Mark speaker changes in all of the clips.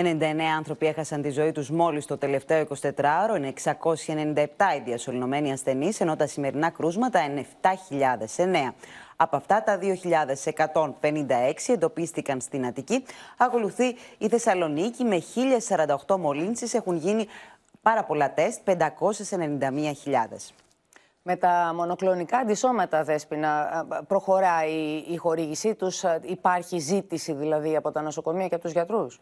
Speaker 1: 99 άνθρωποι έχασαν τη ζωή τους μόλις το τελευταίο 24ωρο, είναι 697 οι διασωληνωμένοι ασθενείς, ενώ τα σημερινά κρούσματα είναι 7.009. Από αυτά τα 2.156 εντοπίστηκαν στην Αττική. Ακολουθεί η Θεσσαλονίκη με 1.048 μολύνσεις. Έχουν γίνει πάρα πολλά τεστ, 591.000.
Speaker 2: Με τα μονοκλονικά αντισώματα, Δέσποινα, προχωράει η χορήγησή τους. Υπάρχει ζήτηση δηλαδή από τα νοσοκομεία και από τους γιατρούς.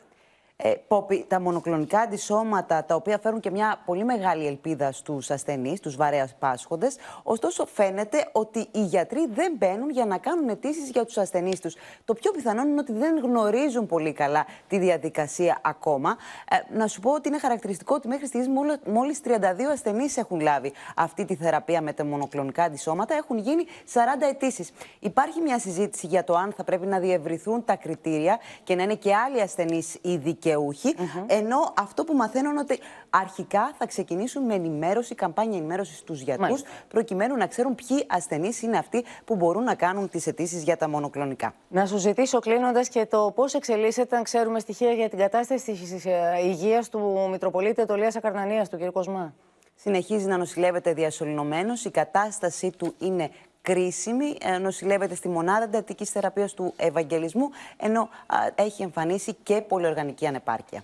Speaker 1: Ε, Πόπι, τα μονοκλονικά αντισώματα, τα οποία φέρουν και μια πολύ μεγάλη ελπίδα στους ασθενείς, τους βαρέας πάσχοντες. Ωστόσο, φαίνεται ότι οι γιατροί δεν μπαίνουν για να κάνουν αιτήσεις για τους ασθενείς τους. Το πιο πιθανό είναι ότι δεν γνωρίζουν πολύ καλά τη διαδικασία ακόμα. Ε, να σου πω ότι είναι χαρακτηριστικό ότι μέχρι στιγμής μόλι 32 ασθενείς έχουν λάβει αυτή τη θεραπεία με τα μονοκλονικά αντισώματα. Έχουν γίνει 40 αιτήσεις. Υπάρχει μια συζήτηση για το αν θα πρέπει να διευρυθούν τα κριτήρια και να είναι και άλλοι ασθενείς ειδικοί δικαιουχοι Ενώ αυτό που μαθαίνω είναι ότι αρχικά θα ξεκινήσουν με ενημέρωση, καμπάνια ενημέρωσης στους γιατρου προκειμένου να ξέρουν ποιοι ασθενείς είναι αυτοί που μπορούν να κάνουν τις αιτήσεις για τα μονοκλονικά.
Speaker 2: Να σου ζητήσω κλείνοντας και το πώς εξελίσσεται, αν ξέρουμε στοιχεία για την κατάσταση της ε, υγείας του Μητροπολίτη Ετωλία Ακαρνανίας, του κ. Κοσμά. Συνεχίζει να
Speaker 1: νοσηλεύεται διασωληνωμένος, η κατάστασή του είναι κρίσιμη. Ε, νοσηλεύεται στη μονάδα εντατικής θεραπείας του Ευαγγελισμού, ενώ έχει εμφανίσει και πολυοργανική ανεπάρκεια.